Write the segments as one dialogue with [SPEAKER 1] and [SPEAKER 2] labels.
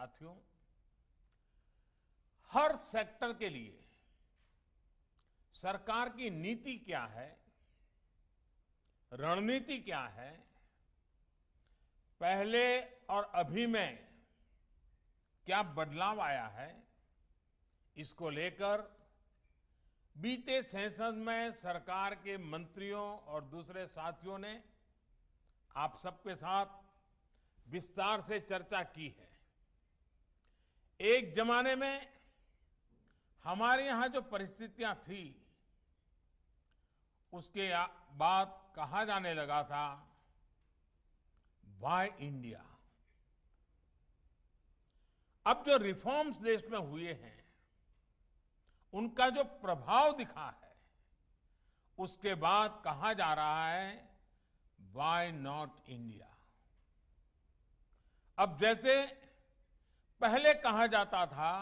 [SPEAKER 1] साथियों हर सेक्टर के लिए सरकार की नीति क्या है रणनीति क्या है पहले और अभी में क्या बदलाव आया है इसको लेकर बीते सेशन में सरकार के मंत्रियों और दूसरे साथियों ने आप सबके साथ विस्तार से चर्चा की है एक जमाने में हमारे यहां जो परिस्थितियां थी उसके बाद कहा जाने लगा था वाई इंडिया अब जो रिफॉर्म्स देश में हुए हैं उनका जो प्रभाव दिखा है उसके बाद कहा जा रहा है वाई नॉट इंडिया अब जैसे पहले कहा जाता था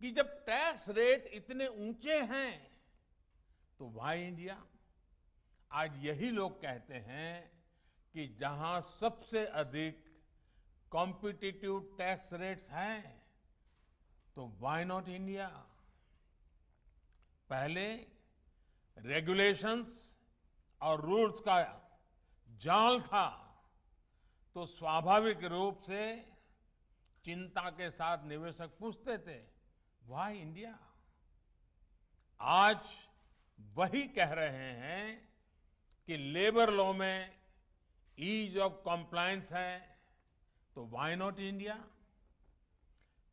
[SPEAKER 1] कि जब टैक्स रेट इतने ऊंचे हैं तो वाई इंडिया आज यही लोग कहते हैं कि जहां सबसे अधिक कॉम्पिटिटिव टैक्स रेट्स हैं तो वाई नॉट इंडिया पहले रेगुलेशंस और रूल्स का जाल था तो स्वाभाविक रूप से चिंता के साथ निवेशक पूछते थे वाह इंडिया आज वही कह रहे हैं कि लेबर लॉ में ईज ऑफ कंप्लायंस है तो वाई नॉट इंडिया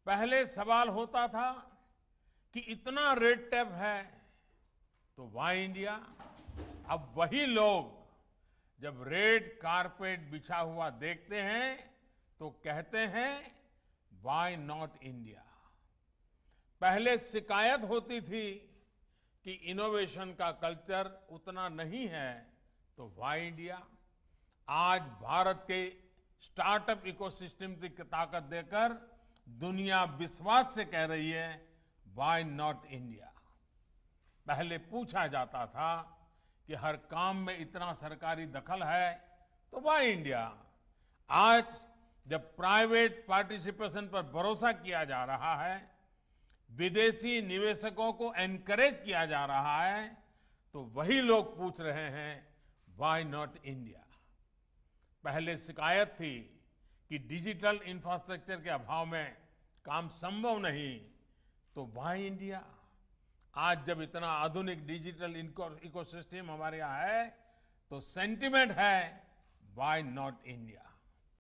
[SPEAKER 1] पहले सवाल होता था कि इतना रेड टैप है तो वाई इंडिया अब वही लोग जब रेड कारपेट बिछा हुआ देखते हैं तो कहते हैं वाई नॉट इंडिया पहले शिकायत होती थी कि इनोवेशन का कल्चर उतना नहीं है तो वाई इंडिया आज भारत के स्टार्टअप इकोसिस्टम की ताकत देकर दुनिया विश्वास से कह रही है वाई नॉट इंडिया पहले पूछा जाता था कि हर काम में इतना सरकारी दखल है तो वाई इंडिया आज जब प्राइवेट पार्टिसिपेशन पर भरोसा किया जा रहा है विदेशी निवेशकों को एनकरेज किया जा रहा है तो वही लोग पूछ रहे हैं व्हाई नॉट इंडिया पहले शिकायत थी कि डिजिटल इंफ्रास्ट्रक्चर के अभाव में काम संभव नहीं तो व्हाई इंडिया आज जब इतना आधुनिक डिजिटल इकोसिस्टम हमारे यहां है तो सेंटिमेंट है व्हाई नॉट इंडिया